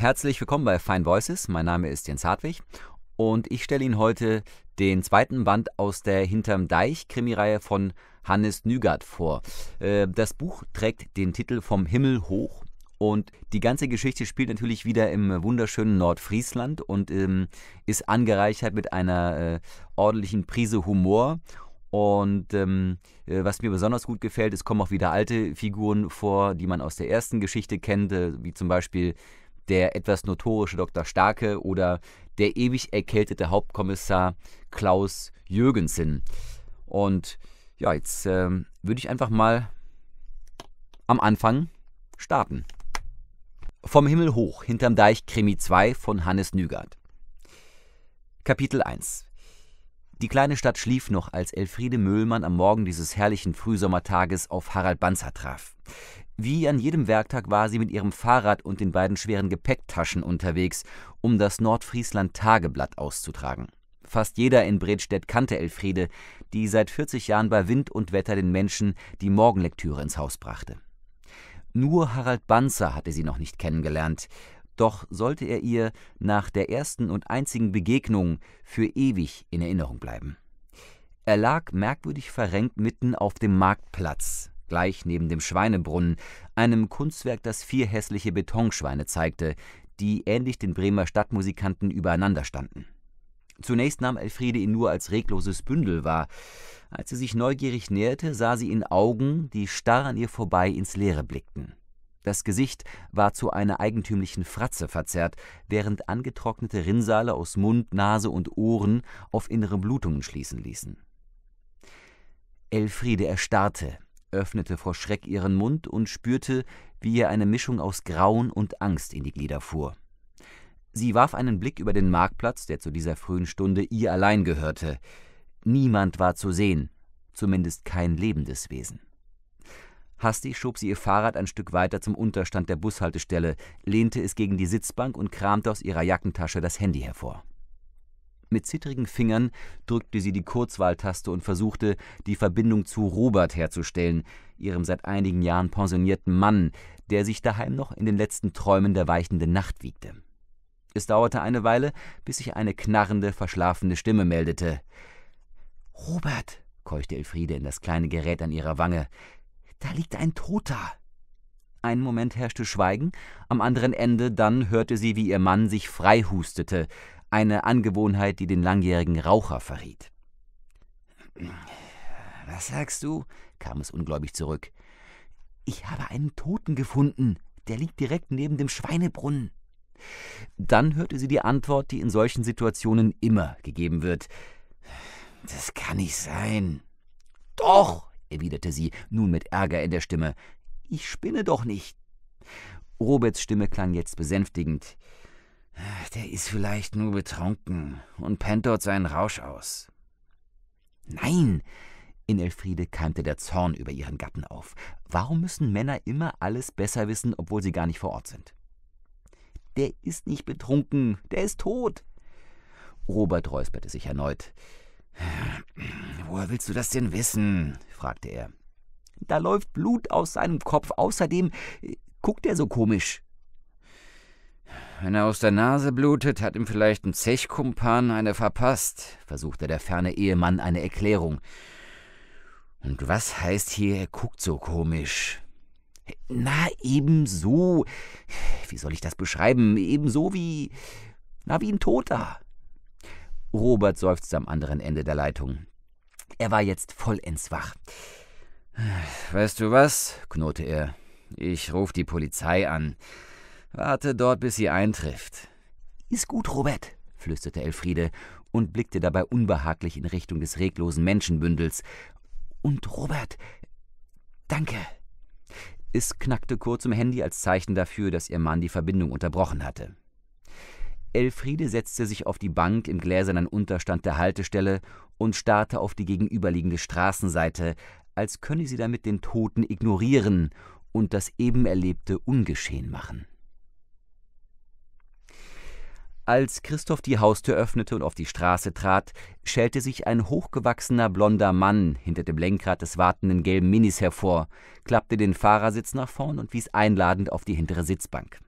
Herzlich willkommen bei Fine Voices. Mein Name ist Jens Hartwig und ich stelle Ihnen heute den zweiten Band aus der Hinterm Deich Krimireihe von Hannes Nygard vor. Äh, das Buch trägt den Titel Vom Himmel hoch und die ganze Geschichte spielt natürlich wieder im wunderschönen Nordfriesland und ähm, ist angereichert mit einer äh, ordentlichen Prise Humor. Und ähm, äh, was mir besonders gut gefällt, es kommen auch wieder alte Figuren vor, die man aus der ersten Geschichte kennt, wie zum Beispiel der etwas notorische Dr. Starke oder der ewig erkältete Hauptkommissar Klaus Jürgensen. Und ja, jetzt ähm, würde ich einfach mal am Anfang starten. Vom Himmel hoch, hinterm Deich Krimi 2 von Hannes Nügard. Kapitel 1 Die kleine Stadt schlief noch, als Elfriede Möhlmann am Morgen dieses herrlichen Frühsommertages auf Harald Banzer traf. Wie an jedem Werktag war sie mit ihrem Fahrrad und den beiden schweren Gepäcktaschen unterwegs, um das Nordfriesland Tageblatt auszutragen. Fast jeder in Bredstedt kannte Elfriede, die seit 40 Jahren bei Wind und Wetter den Menschen die Morgenlektüre ins Haus brachte. Nur Harald Banzer hatte sie noch nicht kennengelernt, doch sollte er ihr nach der ersten und einzigen Begegnung für ewig in Erinnerung bleiben. Er lag merkwürdig verrenkt mitten auf dem Marktplatz, gleich neben dem Schweinebrunnen, einem Kunstwerk, das vier hässliche Betonschweine zeigte, die ähnlich den Bremer Stadtmusikanten übereinander standen. Zunächst nahm Elfriede ihn nur als regloses Bündel wahr. Als sie sich neugierig näherte, sah sie in Augen, die starr an ihr vorbei ins Leere blickten. Das Gesicht war zu einer eigentümlichen Fratze verzerrt, während angetrocknete Rinnsale aus Mund, Nase und Ohren auf innere Blutungen schließen ließen. Elfriede erstarrte, öffnete vor Schreck ihren Mund und spürte, wie ihr eine Mischung aus Grauen und Angst in die Glieder fuhr. Sie warf einen Blick über den Marktplatz, der zu dieser frühen Stunde ihr allein gehörte. Niemand war zu sehen, zumindest kein lebendes Wesen. Hastig schob sie ihr Fahrrad ein Stück weiter zum Unterstand der Bushaltestelle, lehnte es gegen die Sitzbank und kramte aus ihrer Jackentasche das Handy hervor. Mit zittrigen Fingern drückte sie die Kurzwahltaste und versuchte, die Verbindung zu Robert herzustellen, ihrem seit einigen Jahren pensionierten Mann, der sich daheim noch in den letzten Träumen der weichenden Nacht wiegte. Es dauerte eine Weile, bis sich eine knarrende, verschlafene Stimme meldete. Robert, keuchte Elfriede in das kleine Gerät an ihrer Wange, da liegt ein Toter. Einen Moment herrschte Schweigen, am anderen Ende dann hörte sie, wie ihr Mann sich freihustete, eine Angewohnheit, die den langjährigen Raucher verriet. Was sagst du? kam es ungläubig zurück. Ich habe einen Toten gefunden, der liegt direkt neben dem Schweinebrunnen. Dann hörte sie die Antwort, die in solchen Situationen immer gegeben wird. Das kann nicht sein. Doch, erwiderte sie, nun mit Ärger in der Stimme. Ich spinne doch nicht. Roberts Stimme klang jetzt besänftigend. Der ist vielleicht nur betrunken und pennt dort seinen Rausch aus. Nein! In Elfriede keimte der Zorn über ihren Gatten auf. Warum müssen Männer immer alles besser wissen, obwohl sie gar nicht vor Ort sind? Der ist nicht betrunken, der ist tot. Robert räusperte sich erneut. Woher willst du das denn wissen? fragte er. Da läuft Blut aus seinem Kopf. Außerdem äh, guckt er so komisch. Wenn er aus der Nase blutet, hat ihm vielleicht ein Zechkumpan eine verpasst, versuchte der ferne Ehemann eine Erklärung. Und was heißt hier, er guckt so komisch? Na, ebenso. Wie soll ich das beschreiben? Ebenso wie. Na, wie ein Toter. Robert seufzte am anderen Ende der Leitung. Er war jetzt vollends wach. Weißt du was? knurrte er. Ich ruf die Polizei an. Warte dort, bis sie eintrifft. Ist gut, Robert, flüsterte Elfriede und blickte dabei unbehaglich in Richtung des reglosen Menschenbündels. Und Robert, danke. Es knackte kurz im Handy als Zeichen dafür, dass ihr Mann die Verbindung unterbrochen hatte. Elfriede setzte sich auf die Bank im gläsernen Unterstand der Haltestelle und starrte auf die gegenüberliegende Straßenseite, als könne sie damit den Toten ignorieren und das eben Erlebte ungeschehen machen. Als Christoph die Haustür öffnete und auf die Straße trat, schälte sich ein hochgewachsener blonder Mann hinter dem Lenkrad des wartenden gelben Minis hervor, klappte den Fahrersitz nach vorn und wies einladend auf die hintere Sitzbank.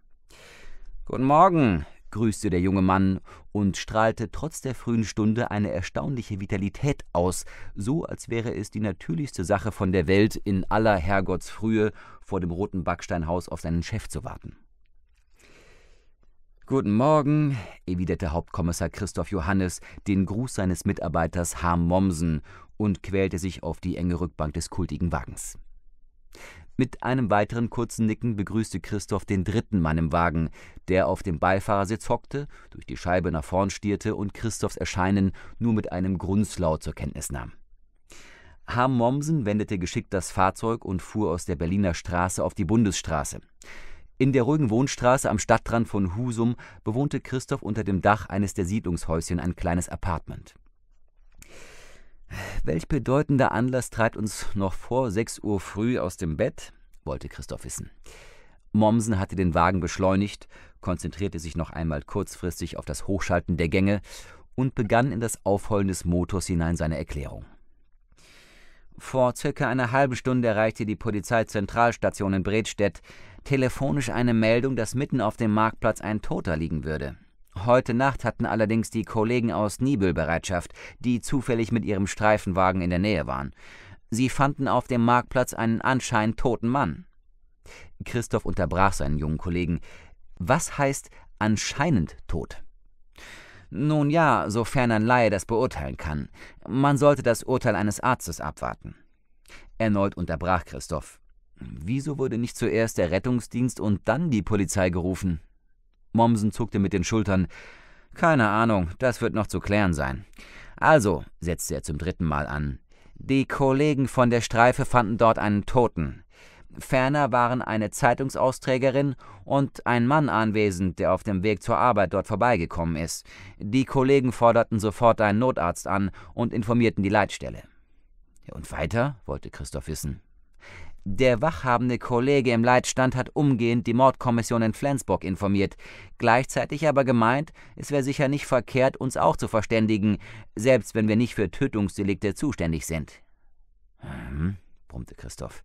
Guten Morgen, grüßte der junge Mann und strahlte trotz der frühen Stunde eine erstaunliche Vitalität aus, so als wäre es die natürlichste Sache von der Welt, in aller Herrgottsfrühe vor dem roten Backsteinhaus auf seinen Chef zu warten. Guten Morgen, erwiderte Hauptkommissar Christoph Johannes den Gruß seines Mitarbeiters Harm Mommsen und quälte sich auf die enge Rückbank des kultigen Wagens. Mit einem weiteren kurzen Nicken begrüßte Christoph den dritten Mann im Wagen, der auf dem Beifahrersitz hockte, durch die Scheibe nach vorn stierte und Christophs Erscheinen nur mit einem Grunzlaut zur Kenntnis nahm. Harm Mommsen wendete geschickt das Fahrzeug und fuhr aus der Berliner Straße auf die Bundesstraße. In der ruhigen Wohnstraße am Stadtrand von Husum bewohnte Christoph unter dem Dach eines der Siedlungshäuschen ein kleines Apartment. Welch bedeutender Anlass treibt uns noch vor 6 Uhr früh aus dem Bett? wollte Christoph wissen. Mommsen hatte den Wagen beschleunigt, konzentrierte sich noch einmal kurzfristig auf das Hochschalten der Gänge und begann in das Aufheulen des Motors hinein seine Erklärung. Vor circa einer halben Stunde erreichte die Polizeizentralstation in Bredstedt telefonisch eine Meldung, dass mitten auf dem Marktplatz ein Toter liegen würde. Heute Nacht hatten allerdings die Kollegen aus Nibel Bereitschaft, die zufällig mit ihrem Streifenwagen in der Nähe waren. Sie fanden auf dem Marktplatz einen anscheinend toten Mann. Christoph unterbrach seinen jungen Kollegen. Was heißt anscheinend tot? Nun ja, sofern ein Laie das beurteilen kann. Man sollte das Urteil eines Arztes abwarten. Erneut unterbrach Christoph. Wieso wurde nicht zuerst der Rettungsdienst und dann die Polizei gerufen? Mommsen zuckte mit den Schultern. Keine Ahnung, das wird noch zu klären sein. Also, setzte er zum dritten Mal an, die Kollegen von der Streife fanden dort einen Toten. Ferner waren eine Zeitungsausträgerin und ein Mann anwesend, der auf dem Weg zur Arbeit dort vorbeigekommen ist. Die Kollegen forderten sofort einen Notarzt an und informierten die Leitstelle. Und weiter? wollte Christoph wissen. Der wachhabende Kollege im Leitstand hat umgehend die Mordkommission in Flensburg informiert, gleichzeitig aber gemeint, es wäre sicher nicht verkehrt, uns auch zu verständigen, selbst wenn wir nicht für Tötungsdelikte zuständig sind. Hm, brummte Christoph.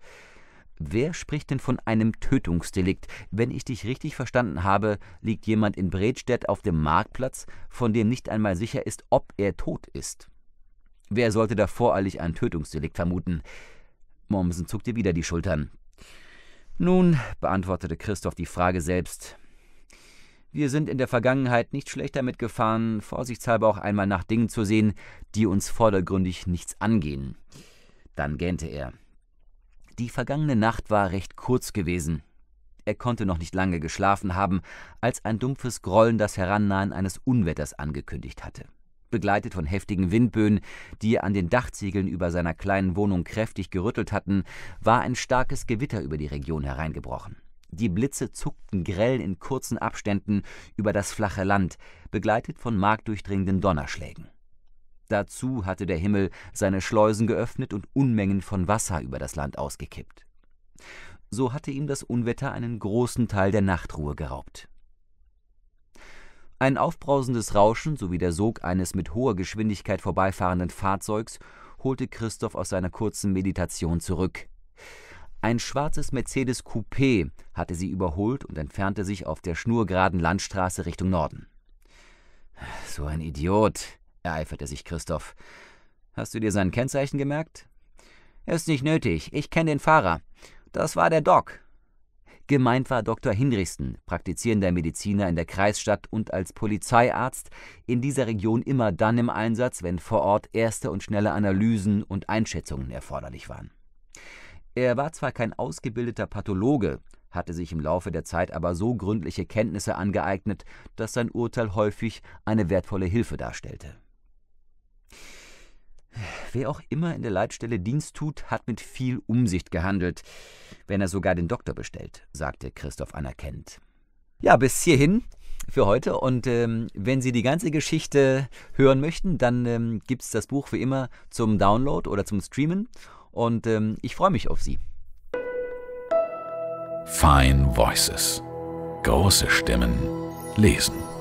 Wer spricht denn von einem Tötungsdelikt? Wenn ich dich richtig verstanden habe, liegt jemand in Bredstedt auf dem Marktplatz, von dem nicht einmal sicher ist, ob er tot ist. Wer sollte da voreilig ein Tötungsdelikt vermuten? Mommsen zuckte wieder die Schultern. Nun, beantwortete Christoph die Frage selbst. Wir sind in der Vergangenheit nicht schlecht damit gefahren, vorsichtshalber auch einmal nach Dingen zu sehen, die uns vordergründig nichts angehen. Dann gähnte er. Die vergangene Nacht war recht kurz gewesen. Er konnte noch nicht lange geschlafen haben, als ein dumpfes Grollen das Herannahen eines Unwetters angekündigt hatte begleitet von heftigen Windböen, die an den Dachziegeln über seiner kleinen Wohnung kräftig gerüttelt hatten, war ein starkes Gewitter über die Region hereingebrochen. Die Blitze zuckten grell in kurzen Abständen über das flache Land, begleitet von marktdurchdringenden Donnerschlägen. Dazu hatte der Himmel seine Schleusen geöffnet und Unmengen von Wasser über das Land ausgekippt. So hatte ihm das Unwetter einen großen Teil der Nachtruhe geraubt. Ein aufbrausendes Rauschen sowie der Sog eines mit hoher Geschwindigkeit vorbeifahrenden Fahrzeugs holte Christoph aus seiner kurzen Meditation zurück. Ein schwarzes Mercedes Coupé hatte sie überholt und entfernte sich auf der schnurgeraden Landstraße Richtung Norden. So ein Idiot, ereiferte sich Christoph. Hast du dir sein Kennzeichen gemerkt? Ist nicht nötig, ich kenne den Fahrer. Das war der Doc, Gemeint war Dr. Hinrichsen, praktizierender Mediziner in der Kreisstadt und als Polizeiarzt in dieser Region immer dann im Einsatz, wenn vor Ort erste und schnelle Analysen und Einschätzungen erforderlich waren. Er war zwar kein ausgebildeter Pathologe, hatte sich im Laufe der Zeit aber so gründliche Kenntnisse angeeignet, dass sein Urteil häufig eine wertvolle Hilfe darstellte. Wer auch immer in der Leitstelle Dienst tut, hat mit viel Umsicht gehandelt, wenn er sogar den Doktor bestellt, sagte Christoph anerkennt. Ja, bis hierhin für heute. Und ähm, wenn Sie die ganze Geschichte hören möchten, dann ähm, gibt es das Buch wie immer zum Download oder zum Streamen. Und ähm, ich freue mich auf Sie. Fine Voices. Große Stimmen lesen.